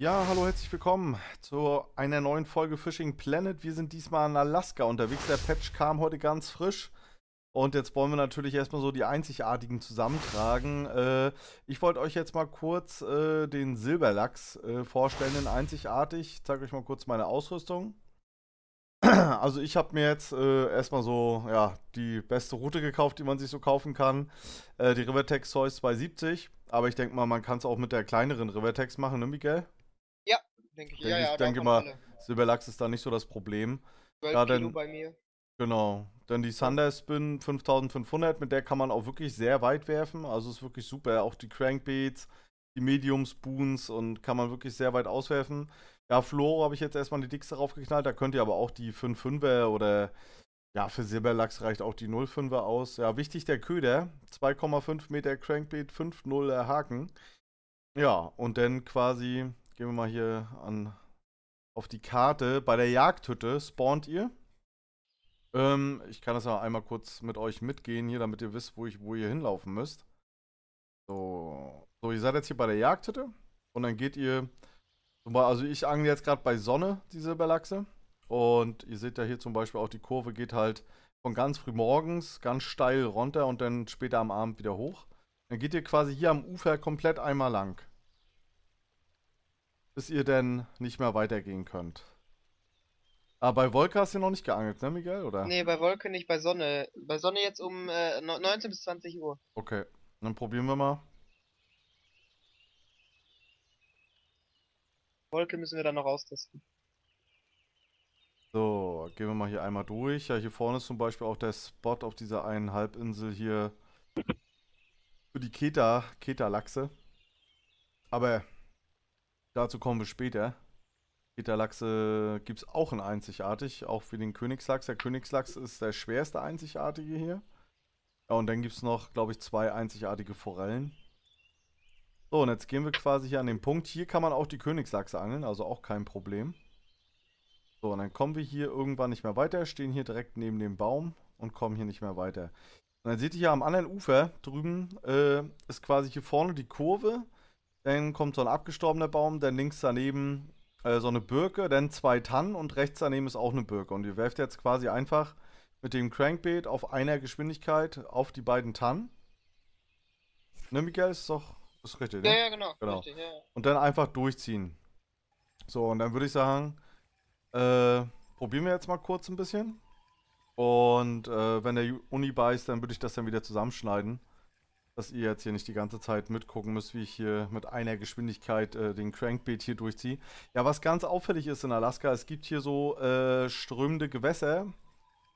Ja, hallo, herzlich willkommen zu einer neuen Folge Fishing Planet. Wir sind diesmal in Alaska unterwegs. Der Patch kam heute ganz frisch. Und jetzt wollen wir natürlich erstmal so die einzigartigen zusammentragen. Äh, ich wollte euch jetzt mal kurz äh, den Silberlachs äh, vorstellen, den einzigartig. Ich zeige euch mal kurz meine Ausrüstung. Also ich habe mir jetzt äh, erstmal so ja, die beste Route gekauft, die man sich so kaufen kann. Äh, die Rivertex Zeus 270. Aber ich denke mal, man kann es auch mit der kleineren Rivertex machen, ne Miguel? Denke ich, denke, ja, ich ja, denke mal, Silberlachs ist da nicht so das Problem. 12 ja, dann, bei mir. Genau. Denn die Thunder Spin 5500, mit der kann man auch wirklich sehr weit werfen. Also ist wirklich super. Auch die Crankbaits, die Medium Spoons und kann man wirklich sehr weit auswerfen. Ja, Floro habe ich jetzt erstmal die dickste raufgeknallt. Da könnt ihr aber auch die 5 5 er oder ja, für Silberlachs reicht auch die 0 5 er aus. Ja, wichtig der Köder. 2,5 Meter Crankbait, 5,0er Haken. Ja, und dann quasi Gehen wir mal hier an auf die Karte. Bei der Jagdhütte spawnt ihr. Ähm, ich kann das mal einmal kurz mit euch mitgehen hier, damit ihr wisst, wo, ich, wo ihr hinlaufen müsst. So. so, ihr seid jetzt hier bei der Jagdhütte. Und dann geht ihr... Also ich angle jetzt gerade bei Sonne, die Silberlachse. Und ihr seht ja hier zum Beispiel auch, die Kurve geht halt von ganz früh morgens ganz steil runter und dann später am Abend wieder hoch. Dann geht ihr quasi hier am Ufer komplett einmal lang bis ihr denn nicht mehr weitergehen könnt. Aber ah, bei Wolke hast du noch nicht geangelt, ne, Miguel? Oder? Nee, bei Wolke nicht, bei Sonne. Bei Sonne jetzt um äh, 19 bis 20 Uhr. Okay, dann probieren wir mal. Wolke müssen wir dann noch austesten. So, gehen wir mal hier einmal durch. Ja, hier vorne ist zum Beispiel auch der Spot auf dieser einen Halbinsel hier für die Keta-Lachse. Aber Dazu kommen wir später. Gitterlachse gibt es auch ein einzigartig, auch für den Königslachs. Der Königslachs ist der schwerste einzigartige hier. Ja, und dann gibt es noch, glaube ich, zwei einzigartige Forellen. So, und jetzt gehen wir quasi hier an den Punkt. Hier kann man auch die Königslachse angeln, also auch kein Problem. So, und dann kommen wir hier irgendwann nicht mehr weiter, stehen hier direkt neben dem Baum und kommen hier nicht mehr weiter. Und dann seht ihr hier am anderen Ufer drüben äh, ist quasi hier vorne die Kurve. Dann kommt so ein abgestorbener Baum, dann links daneben äh, so eine Birke, dann zwei Tannen und rechts daneben ist auch eine Birke. Und ihr werft jetzt quasi einfach mit dem Crankbait auf einer Geschwindigkeit auf die beiden Tannen. Ne, Michael, ist doch ist richtig, ne? Ja, ja genau. genau. Richtig, ja, Und dann einfach durchziehen. So, und dann würde ich sagen, äh, probieren wir jetzt mal kurz ein bisschen. Und äh, wenn der Uni beißt, dann würde ich das dann wieder zusammenschneiden dass ihr jetzt hier nicht die ganze Zeit mitgucken müsst, wie ich hier mit einer Geschwindigkeit äh, den Crankbait hier durchziehe. Ja, was ganz auffällig ist in Alaska, es gibt hier so äh, strömende Gewässer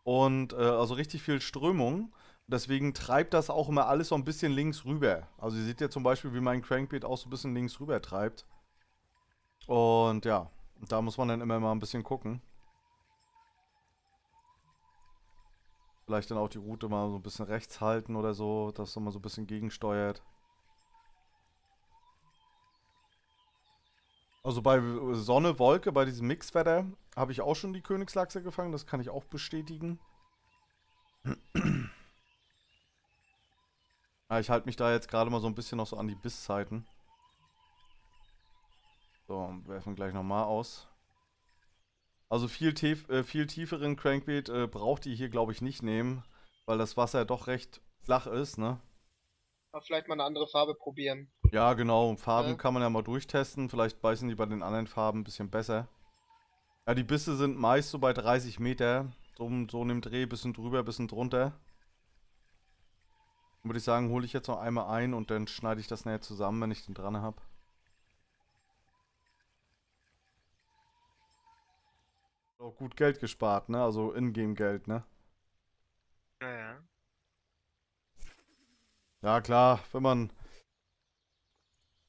und äh, also richtig viel Strömung. Deswegen treibt das auch immer alles so ein bisschen links rüber. Also ihr seht ja zum Beispiel, wie mein Crankbait auch so ein bisschen links rüber treibt. Und ja, da muss man dann immer mal ein bisschen gucken. Vielleicht dann auch die Route mal so ein bisschen rechts halten oder so, dass man so ein bisschen gegensteuert. Also bei Sonne, Wolke, bei diesem Mixwetter habe ich auch schon die Königslachse gefangen, das kann ich auch bestätigen. ja, ich halte mich da jetzt gerade mal so ein bisschen noch so an die Bisszeiten. So, werfen gleich nochmal aus. Also viel, tief, äh, viel tieferen Crankbait äh, braucht ihr hier, glaube ich, nicht nehmen, weil das Wasser doch recht flach ist, ne? Aber vielleicht mal eine andere Farbe probieren. Ja, genau. Farben ja. kann man ja mal durchtesten. Vielleicht beißen die bei den anderen Farben ein bisschen besser. Ja, die Bisse sind meist so bei 30 Meter. So, so in dem Dreh, bisschen drüber, bisschen drunter. Würde ich sagen, hole ich jetzt noch einmal ein und dann schneide ich das näher zusammen, wenn ich den dran habe. Auch gut Geld gespart, ne? Also Ingame-Geld, ne? Ja, ja. Ja, klar, wenn man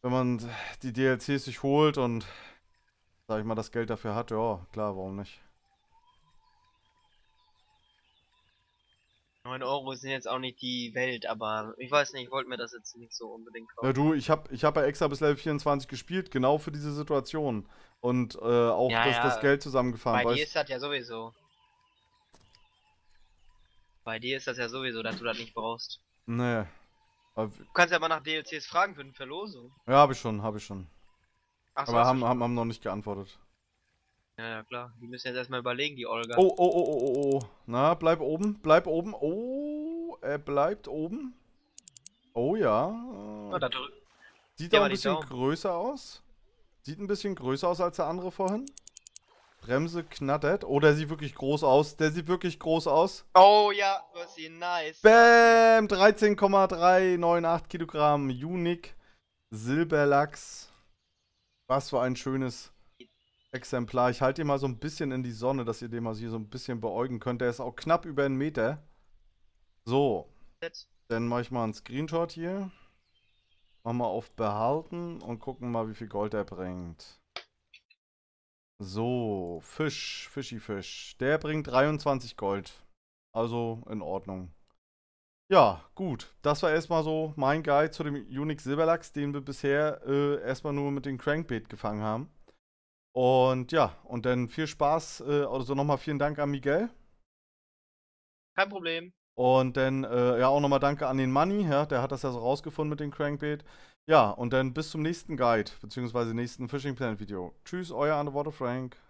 wenn man die DLCs sich holt und sag ich mal das Geld dafür hat, ja, klar, warum nicht? 9 Euro sind jetzt auch nicht die Welt, aber ich weiß nicht, ich wollte mir das jetzt nicht so unbedingt kaufen. Ja, du, ich habe ich hab ja extra bis Level 24 gespielt, genau für diese Situation. Und äh, auch ja, das, ja. das, Geld zusammengefahren. Bei dir ist das ja sowieso. Bei dir ist das ja sowieso, dass du das nicht brauchst. Nee. du kannst ja mal nach DLCs fragen für eine Verlosung. Ja, habe ich schon, habe ich schon. Ach so, aber haben, schon. haben, haben noch nicht geantwortet. Ja, ja, klar. Die müssen jetzt erstmal überlegen, die Olga. Oh, oh, oh, oh, oh, oh. Na, bleib oben, bleib oben. Oh, er bleibt oben. Oh ja. Oh, da Sieht ja, ein bisschen größer aus. Sieht ein bisschen größer aus als der andere vorhin. Bremse knattert. Oh, der sieht wirklich groß aus. Der sieht wirklich groß aus. Oh ja, was ihn nice. Bäm! 13,398 Kilogramm. Unique. Silberlachs. Was für ein schönes Exemplar. Ich halte ihn mal so ein bisschen in die Sonne, dass ihr den mal hier so ein bisschen beäugen könnt. Der ist auch knapp über einen Meter. So. Dann mache ich mal einen Screenshot hier. Machen wir auf Behalten und gucken mal, wie viel Gold er bringt. So, Fisch, Fischi Fisch. Der bringt 23 Gold. Also in Ordnung. Ja, gut. Das war erstmal so mein Guide zu dem Unix Silberlachs, den wir bisher äh, erstmal nur mit dem Crankbait gefangen haben. Und ja, und dann viel Spaß. Äh, also nochmal vielen Dank an Miguel. Kein Problem. Und dann, äh, ja, auch nochmal danke an den Money, ja, der hat das ja so rausgefunden mit dem Crankbait. Ja, und dann bis zum nächsten Guide, beziehungsweise nächsten Fishing Planet Video. Tschüss, euer Underwater Frank.